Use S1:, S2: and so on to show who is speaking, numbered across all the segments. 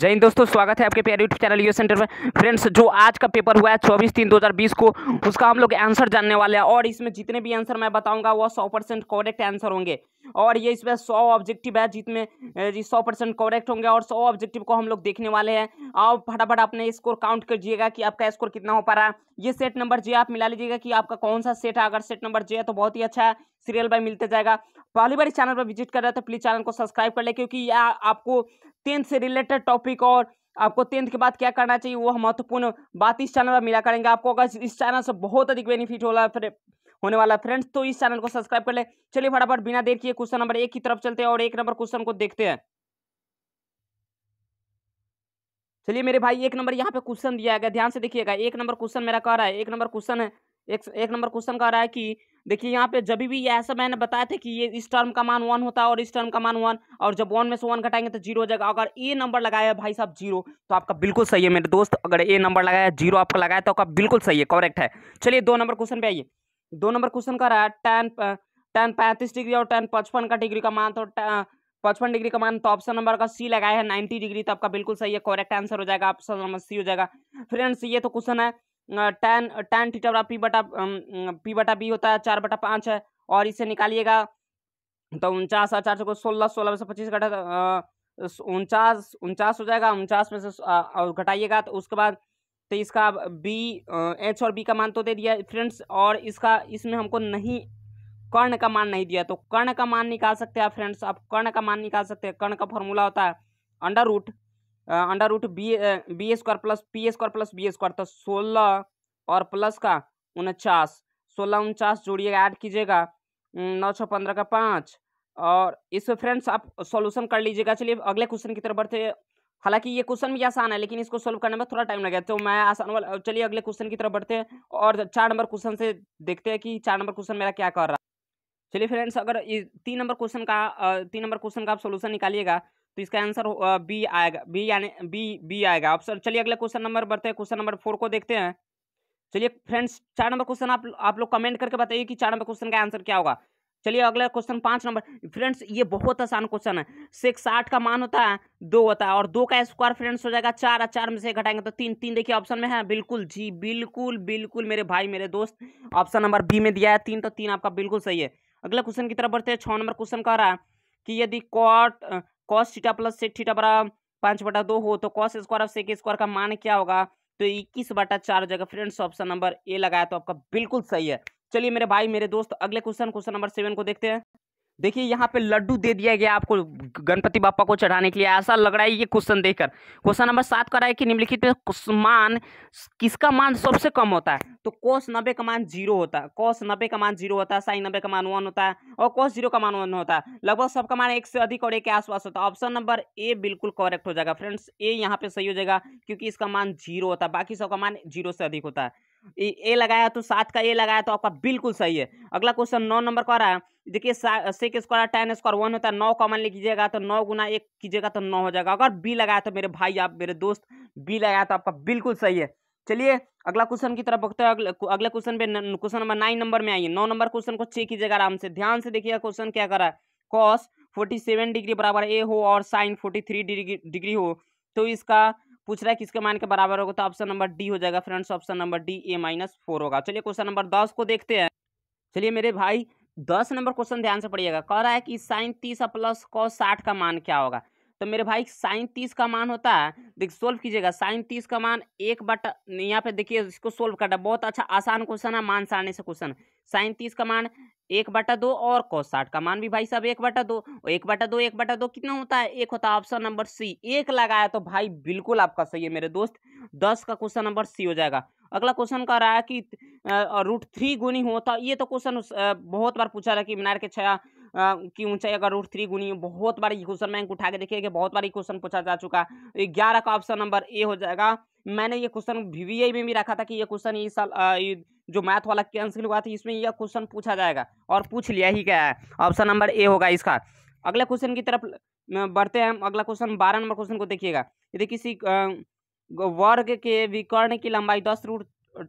S1: जय हिंद दोस्तों स्वागत है आपके प्यार यूट्यूब चैनल यू सेंटर में फ्रेंड्स जो आज का पेपर हुआ है चौबीस तीन 2020 को उसका हम लोग आंसर जानने वाले हैं और इसमें जितने भी आंसर मैं बताऊंगा वो 100 परसेंट करेक्ट आंसर होंगे और ये इसमें 100 ऑब्जेक्टिव है जिसमें सौ परसेंट करेक्ट होंगे और सौ ऑब्जेक्टिव को हम लोग देखने वाले हैं आप फटाफट अपने स्कोर काउंट करिएगा कि आपका स्कोर कितना हो पा रहा है ये सेट नंबर जे आप मिला लीजिएगा कि आपका कौन सा सेट है अगर सेट नंबर जे है तो बहुत ही अच्छा है सीरियल बाय मिलता जाएगा पहली बार इस चैनल पर विजिट कर रहे हैं तो प्लीज़ चैनल को सब्सक्राइब कर ले क्योंकि यह आपको टेंथ से रिलेटेड टॉपिक और आपको टेंथ के बाद क्या करना चाहिए वो महत्वपूर्ण बात इस चैनल पर मिला करेंगे आपको अगर इस चैनल से बहुत अधिक बेनिफिट होगा फिर होने वाला है फ्रेंड्स तो इस चैनल को सब्सक्राइब कर ले चलिए फटाफट बिना देर किए क्वेश्चन नंबर एक की तरफ चलते हैं और एक नंबर क्वेश्चन को देखते हैं चलिए मेरे भाई एक नंबर यहाँ पे क्वेश्चन दिया गया ध्यान से देखिएगा एक नंबर क्वेश्चन मेरा कह रहा है एक नंबर क्वेश्चन है एक, एक नंबर क्वेश्चन कह रहा है कि देखिए यहाँ पे जब भी ये ऐसा मैंने बताया था कि ये इस टर्म का मान वन होता है और इस टर्म का मान वन और जब वन में से वन घटाएंगे तो जीरो हो जाएगा अगर ए नंबर लगाया भाई साहब जीरो तो आपका बिल्कुल सही है मेरे दोस्त अगर ए नंबर लगाया जीरो आपका लगाया तो आपका बिल्कुल सही है करेक्ट है चलिए दो नंबर क्वेश्चन पे आइए दो नंबर क्वेश्चन का रहा है टेन टेन पैंतीस डिग्री और टेन पचपन का डिग्री का मान तो पचपन डिग्री का मान तो ऑप्शन नंबर का सी लगाया है नाइन्टी डिग्री तो आपका बिल्कुल सही है करेक्ट आंसर हो जाएगा ऑप्शन नंबर सी हो जाएगा फ्रेंड्स ये तो क्वेश्चन है टेन टेन थीटा बड़ा पी बटा पी बटा बी होता है चार बटा पाँच है और इसे निकालिएगा तो उनचास चार सौ सोलह सोलह में से पच्चीस घटा उनचास उनचास हो जाएगा उनचास में से घटाइएगा तो उसके बाद तो इसका बी एच और बी का मान तो दे दिया फ्रेंड्स और इसका इसमें हमको नहीं कर्ण का मान नहीं दिया तो कर्ण का मान निकाल सकते हैं फ्रेंड्स आप कर्ण का मान निकाल सकते हैं कर्ण का फॉर्मूला होता है under root under root B B square plus P square plus B square तो सोलह और प्लस का उनचास सोलह उनचास जोड़िएगा ऐड कीजिएगा नौ छः पंद्रह का पाँच और इसमें फ्रेंड्स आप सॉल्यूशन कर लीजिएगा चलिए अगले क्वेश्चन की तरफ बढ़ते हालांकि ये क्वेश्चन भी आसान है लेकिन इसको सोल्व करने में थोड़ा टाइम लगेगा तो मैं आसान वाला चलिए अगले क्वेश्चन की तरफ बढ़ते हैं और चार नंबर क्वेश्चन से देखते हैं कि चार नंबर क्वेश्चन मेरा क्या कर रहा है चलिए फ्रेंड्स अगर तीन नंबर क्वेश्चन का तीन नंबर क्वेश्चन का आप सोल्यूशन निकालिएगा तो इसका आंसर बी आएगा बी यानी बी बी आएगा ऑप्शन चलिए अगला क्वेश्चन नंबर बढ़ते हैं क्वेश्चन नंबर फोर को देखते हैं चलिए फ्रेंड्स चार नंबर क्वेश्चन आप आप लोग कमेंट करके बताइए कि चार नंबर क्वेश्चन का आंसर क्या होगा चलिए अगला क्वेश्चन पाँच नंबर फ्रेंड्स ये बहुत आसान क्वेश्चन है सिक्स साठ का मान होता है दो होता है और दो का स्क्वायर फ्रेंड्स हो जाएगा चार और चार में से घटाएंगे तो तीन तीन देखिए ऑप्शन में है बिल्कुल जी बिल्कुल बिल्कुल मेरे भाई मेरे दोस्त ऑप्शन नंबर बी में दिया है तीन तो तीन आपका बिल्कुल सही है अगला क्वेश्चन की तरफ बढ़ते हैं छः नंबर क्वेश्चन कह रहा है कि यदि cot cos theta plus sec theta बड़ा पाँच बटा दो हो तो cos square of sec square का मान क्या होगा तो इक्कीस बटा चार जगह फ्रेंड्स ऑप्शन नंबर ए लगाया तो आपका बिल्कुल सही है चलिए मेरे भाई मेरे दोस्त अगले क्वेश्चन क्वेश्चन नंबर सेवन को देखते हैं देखिए यहाँ पे लड्डू दे दिया गया आपको गणपति बापा को चढ़ाने के लिए ऐसा लग रहा है ये क्वेश्चन देखकर क्वेश्चन नंबर सात का रहा है कि निम्नलिखित में मान किसका मान सबसे कम होता है तो कोस नब्बे का मान जीरो होता है कोस नब्बे का मान जीरो होता है साइन नब्बे का मान वन होता है और कोस जीरो का मान वन होता है लगभग सबका मान एक से अधिक और एक के आसपास होता है ऑप्शन नंबर ए बिल्कुल करेक्ट हो जाएगा फ्रेंड्स ए यहाँ पे सही हो जाएगा क्योंकि इसका मान जीरो होता है बाकी सबका मान जीरो से अधिक होता है ए लगाया तो सात का ए लगाया तो आपका बिल्कुल सही है अगला क्वेश्चन नौ नंबर का रहा है देखिए sec square tan square one होता है नौ कॉमन लीजिएगा तो नौ गुना एक कीजिएगा तो नौ हो जाएगा अगर बी लगाया तो मेरे भाई आप मेरे दोस्त बी लगाया तो आपका बिल्कुल सही है चलिए अगला क्वेश्चन की तरफ भगते हैं अगले क्वेश्चन पे क्वेश्चन नंबर नाइन नंबर में आइए नौ नंबर क्वेश्चन को चेक कीजिएगा आराम से ध्यान से देखिएगा क्वेश्चन क्या कर रहा है कॉस फोर्टी सेवन डिग्री बराबर ए हो और साइन फोर्टी थ्री डिग्री हो तो इसका पूछ रहा है किसके मान के बराबर होगा तो ऑप्शन नंबर डी हो जाएगा friends option number D A minus four होगा चलिए क्वेश्चन नंबर दस को देखते हैं चलिए मेरे भाई दस नंबर क्वेश्चन ध्यान से पढ़िएगा कह रहा है कि साइन तीस प्लस कौ साठ का मान क्या होगा तो मेरे भाई साइन तीस का मान होता है देखिए सोल्व कीजिएगा साइन तीस का मान एक बटा यहाँ पे देखिए इसको सोल्व करना बहुत अच्छा आसान क्वेश्चन है मान सारने से क्वेश्चन साइन तीस का मान एक बटा दो और कौ साठ का मान भी भाई साहब एक बटा दो एक बटा दो एक बटा दो कितना होता है एक होता है ऑप्शन नंबर सी एक लगाया तो भाई बिल्कुल आपका सही है मेरे दोस्त दस का क्वेश्चन नंबर सी हो जाएगा अगला क्वेश्चन कह रहा है कि रूट थ्री गुनी होता तो, ये तो क्वेश्चन बहुत बार पूछा रहा कि मीनार के छया की ऊंचाई अगर रूट थ्री गुनी बहुत बार ये क्वेश्चन बैंक उठा के देखिएगा बहुत बार ये क्वेश्चन पूछा जा चुका ग्यारह का ऑप्शन नंबर ए हो जाएगा मैंने ये क्वेश्चन वी में भी रखा था कि ये क्वेश्चन इस साल जो मैथ वाला कैंसिल हुआ था इसमें यह क्वेश्चन पूछा जाएगा और पूछ लिया ही क्या है ऑप्शन नंबर ए होगा इसका अगले क्वेश्चन की तरफ बढ़ते हैं अगला क्वेश्चन बारह नंबर क्वेश्चन को देखिएगा यदि किसी वर्ग के विकर्ण की लंबाई दस रूट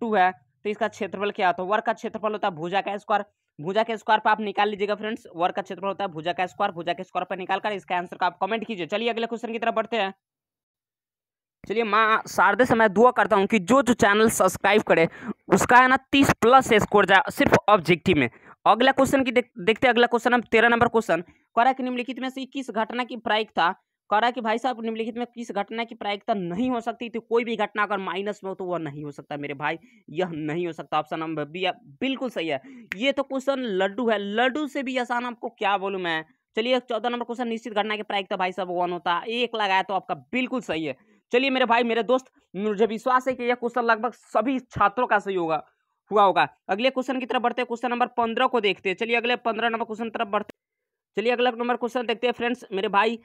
S1: टू है तो इसका क्षेत्रफल क्या होता है तो वर्ग का क्षेत्रफल होता है भूजा का स्क्वायर भुजा के स्क्वायर पर आप निकाल लीजिएगा फ्रेंड्स वर्ग का क्षेत्रफल होता है भुजा का स्क्वायर भुजा के स्क्वायर पर निकाल कर इसका आंसर का आप कमेंट कीजिए चलिए अगले क्वेश्चन की तरफ बढ़ते हैं चलिए माँ शारदे से मैं दुआ करता हूँ कि जो जो चैनल सब्सक्राइब करे उसका है ना तीस प्लस स्कोर जाए सिर्फ ऑब्जेक्टिव में अगला क्वेश्चन की देख, देखते अगला क्वेश्चन हम तेरह नंबर क्वेश्चन कह रहा है कि निम्नलिखित में से इक्कीस घटना की प्रायिक था कह रहा है कि भाई साहब निम्नलिखित में किस घटना की प्रायिकता नहीं हो सकती तो कोई भी घटना अगर माइनस में हो तो वह नहीं हो सकता मेरे भाई यह नहीं हो सकता ऑप्शन नंबर बी बिल्कुल सही है ये तो क्वेश्चन लड्डू है लड्डू से भी आसान आपको क्या बोलू मैं चलिए चौदह नंबर क्वेश्चन निश्चित घटना की प्रायिकता भाई साहब वन होता है एक लगाया तो आपका बिल्कुल सही है चलिए मेरे भाई मेरे दोस्त मुझे विश्वास है कि यह क्वेश्चन लगभग सभी छात्रों का सही होगा हुआ होगा अगले क्वेश्चन की तरफ बढ़ते हैं क्वेश्चन नंबर पंद्रह को देखते हैं चलिए अगले पंद्रह नंबर क्वेश्चन तरफ बढ़ते चलिए अगला नंबर क्वेश्चन देखते हैं फ्रेंड्स मेरे भाई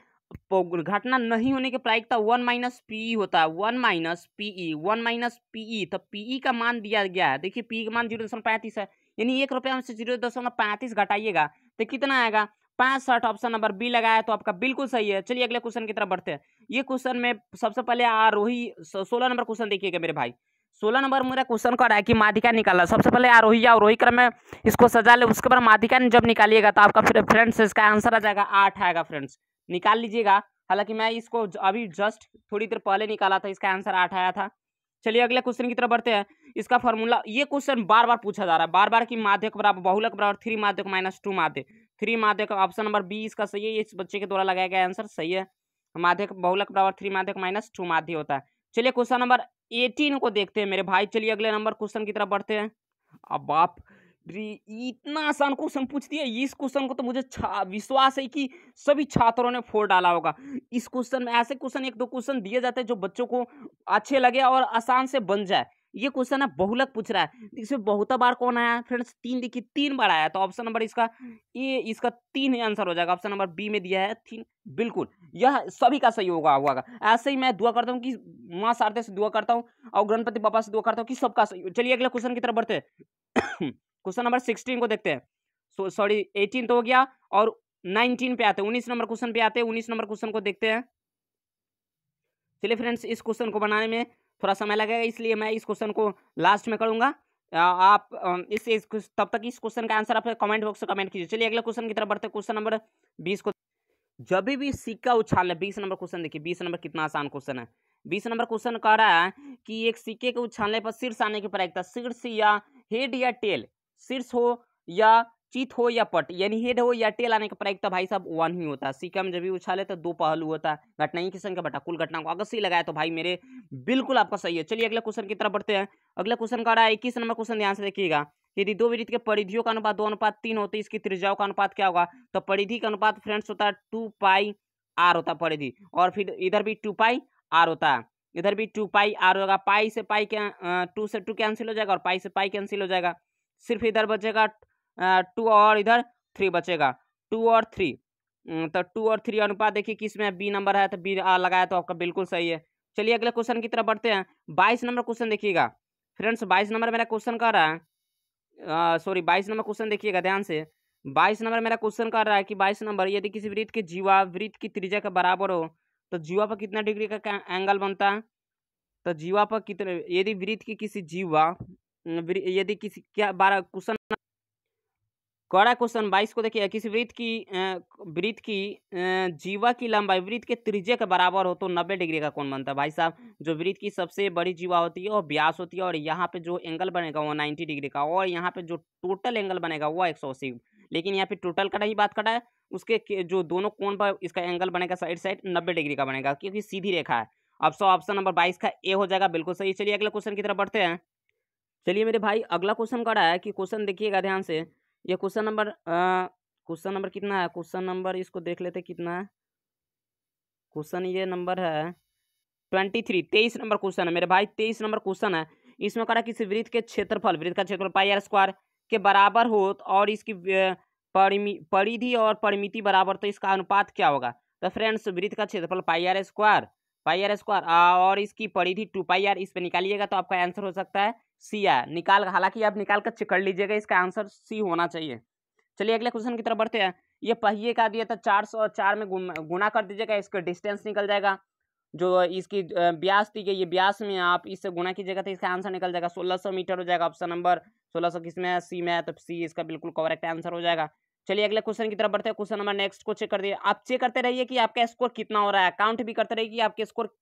S1: घटना नहीं होने के प्रायिकता वन माइनस पी होता है one minus P E one minus P E तो पीई का मान दिया गया है देखिए पीई का मान जीरो दशमलव पैंतीस है यानी एक रुपया में से जीरो दशमलव पैंतीस घटाइएगा तो कितना आएगा पैंसठ ऑप्शन नंबर बी लगाया तो आपका बिल्कुल सही है चलिए अगले क्वेश्चन की तरफ बढ़ते हैं ये क्वेश्चन में सबसे पहले आरोही सोलह नंबर क्वेश्चन देखिएगा मेरे भाई सोलह नंबर मेरा क्वेश्चन कर रहा है कि माधिका निकाला सबसे पहले आरोही या आरोही क्रम में इसको सजा ले उसके बाद माधिका जब निकालिएगा तो आपका फ्रेंड्स इसका आंसर आ जाएगा आठ आएगा फ्रेंड्स निकाल लीजिएगा हालांकि मैं इसको अभी जस्ट थोड़ी देर पहले निकाला था इसका आंसर आठ आया था चलिए अगले क्वेश्चन की तरफ बढ़ते हैं इसका फॉर्मूला ये क्वेश्चन बार बार पूछा जा रहा है बार बार की माध्यक बराबर बहुलक बराबर थ्री माध्यक माइनस टू माध्य थ्री माध्यक ऑप्शन नंबर बी इसका सही है इस बच्चे के द्वारा लगाया गया आंसर सही है माध्यक बहुलक बराबर थ्री माध्यक माइनस टू माध्य होता है चलिए क्वेश्चन नंबर एटीन को देखते हैं मेरे भाई चलिए अगले नंबर क्वेश्चन की तरफ बढ़ते हैं अब आप इतना आसान क्वेश्चन पूछती है इस क्वेश्चन को तो मुझे विश्वास है कि सभी छात्रों ने फोड़ डाला होगा इस क्वेश्चन में ऐसे क्वेश्चन एक दो क्वेश्चन दिए जाते हैं जो बच्चों को अच्छे लगे और आसान से बन जाए ये क्वेश्चन है बहुलक पूछ रहा है इसमें बहुत बार कौन आया फ्रेंड्स तीन देखिए तीन बार आया तो ऑप्शन नंबर इसका ए इसका तीन ही आंसर हो जाएगा ऑप्शन नंबर बी में दिया है तीन बिल्कुल यह सभी का सही होगा हुआ ऐसे ही मैं दुआ करता हूँ कि माँ शारदे से दुआ करता हूँ और गणपति पापा से दुआ करता हूँ कि सबका सही चलिए अगले क्वेश्चन की तरफ बढ़ते हैं क्वेश्चन नंबर सिक्सटीन को देखते हैं सॉरी एटीन तो हो गया और नाइनटीन पे आते हैं उन्नीस नंबर क्वेश्चन पे आते हैं उन्नीस नंबर क्वेश्चन को देखते हैं चलिए फ्रेंड्स इस क्वेश्चन को बनाने में थोड़ा समय लगेगा इसलिए मैं इस क्वेश्चन को लास्ट में करूँगा आप इस, इस तब तक इस क्वेश्चन का आंसर आप कमेंट बॉक्स में कमेंट कीजिए चलिए अगले क्वेश्चन की तरफ बढ़ते क्वेश्चन नंबर बीस को जब भी सिक्का उछालना बीस नंबर क्वेश्चन देखिए बीस नंबर कितना आसान क्वेश्चन है बीस नंबर क्वेश्चन कह रहा है कि एक सिक्के के उछालने पर शीर्ष आने की प्रायिकता शीर्ष या हेड या टेल शीर्ष हो या चित हो या पट यानी हेड हो या टेल आने का प्रायिकता तो भाई साहब वन ही होता है में जब भी उछाले तो दो पहलू होता है घटना ही किसान का बटा कुल घटना को अगर सही लगाया तो भाई मेरे बिल्कुल आपका सही है चलिए अगले क्वेश्चन की तरफ बढ़ते हैं अगला क्वेश्चन का रहा है इक्कीस नंबर क्वेश्चन ध्यान से देखिएगा यदि दो विधि के परिधियों का अनुपात दो अनुपात तीन होते इसकी त्रिज्याओं का अनुपात क्या होगा तो परिधि का अनुपात फ्रेंड्स होता है टू पाई आर होता परिधि और फिर इधर भी टू पाई आर होता है इधर भी टू पाई आर होगा पाई से पाई के टू से टू कैंसिल हो जाएगा और पाई से पाई कैंसिल हो जाएगा सिर्फ इधर बचेगा टू और इधर थ्री बचेगा टू और थ्री तो टू और थ्री अनुपात देखिए किसमें बी नंबर है तो बी लगाया तो आपका बिल्कुल सही है चलिए अगले क्वेश्चन की तरफ बढ़ते हैं बाईस नंबर क्वेश्चन देखिएगा फ्रेंड्स बाईस नंबर मेरा क्वेश्चन कर रहा है सॉरी बाईस नंबर क्वेश्चन देखिएगा ध्यान से बाईस नंबर मेरा क्वेश्चन कर रहा है कि बाईस नंबर यदि किसी वृत्त के जीवा वृत्त की त्रिज्या के बराबर हो तो जीवा पर कितना डिग्री का एंगल बनता है तो जीवा पर कितने यदि वृत्त की किसी जीवा यदि किसी क्या बारह क्वेश्चन कड़ा क्वेश्चन बाईस को देखिए किसी वृत्त की वृत्त की जीवा की लंबाई वृत्त के त्रिज्य के बराबर हो तो नब्बे डिग्री का कौन बनता है भाई साहब जो वृत्त की सबसे बड़ी जीवा होती है वो ब्यास होती है और यहाँ पे जो एंगल बनेगा वो नाइन्टी डिग्री का और यहाँ पे जो टोटल एंगल बनेगा वो एक सौ अस्सी लेकिन यहाँ पे टोटल का ही बात करा है उसके जो दोनों कोण पर इसका एंगल बनेगा साइड साइड नब्बे डिग्री का बनेगा क्योंकि सीधी रेखा है अब सौ ऑप्शन नंबर बाईस का ए हो जाएगा बिल्कुल सही चलिए अगले क्वेश्चन की तरफ बढ़ते हैं चलिए मेरे भाई अगला क्वेश्चन कर रहा है कि क्वेश्चन देखिएगा ध्यान से ये क्वेश्चन नंबर क्वेश्चन नंबर कितना है क्वेश्चन नंबर इसको देख लेते कितना है क्वेश्चन ये नंबर है ट्वेंटी थ्री तेईस नंबर क्वेश्चन है मेरे भाई तेईस नंबर क्वेश्चन है इसमें कह रहा है किसी वृत्त के क्षेत्रफल वृत्त का क्षेत्रफल पाई आर स्क्वायर के बराबर हो और इसकी परिधि और परिमिति बराबर तो इसका अनुपात क्या होगा तो फ्रेंड्स वृत्त का क्षेत्रफल pi R square pi R square और इसकी पड़ी थी टू पाई आर इस पर निकालिएगा तो आपका आंसर हो सकता है सी आर निकाल हालांकि आप निकाल कर चेक कर लीजिएगा इसका आंसर सी होना चाहिए चलिए अगले क्वेश्चन की तरफ बढ़ते हैं ये पहिए का दिया था चार सौ चार में गुना कर दीजिएगा इसका डिस्टेंस निकल जाएगा जो इसकी ब्यास दी गई ये ब्यास में आप इससे गुना कीजिएगा तो इसका आंसर निकल जाएगा सोलह सौ मीटर हो जाएगा ऑप्शन नंबर सोलह सौ किस में है सी में है तो सी इसका बिल्कुल करेक्ट आंसर हो जाएगा चलिए अगले क्वेश्चन की तरफ बढ़ते हैं क्वेश्चन नंबर नेक्स्ट को चेक कर दिए आप चेक करते रहिए कि आपका स्कोर कितना हो रहा है काउंट भी करते रहिए कि आपके स्कोर